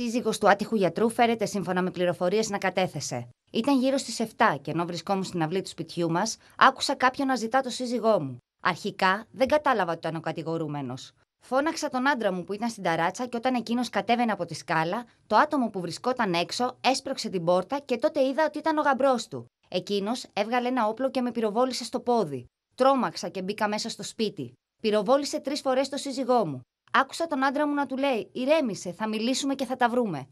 σύζυγος του άτυχου γιατρού φέρεται σύμφωνα με πληροφορίες να κατέθεσε. Ήταν γύρω στις 7 και ενώ βρισκόμουν στην αυλή του σπιτιού μας, άκουσα κάποιον να ζητά το σύζυγό μου. Αρχικά δεν κατάλαβα ότι ήταν ο κατηγορούμενος. Φώναξα τον άντρα μου που ήταν στην ταράτσα και όταν εκείνος κατέβαινε από τη σκάλα, το άτομο που βρισκόταν έξω έσπρωξε την πόρτα και τότε είδα ότι ήταν ο γαμπρός του. Εκείνος έβγαλε ένα όπλο και με πυροβόλησε στο πόδι. Τρώμαξα και μπήκα μέσα στο σπίτι. Πυροβόλησε τρεις φορές το σύζυγό μου. Άκουσα τον άντρα μου να του λέει: Ηρέμησε, θα μιλήσουμε και θα τα βρούμε.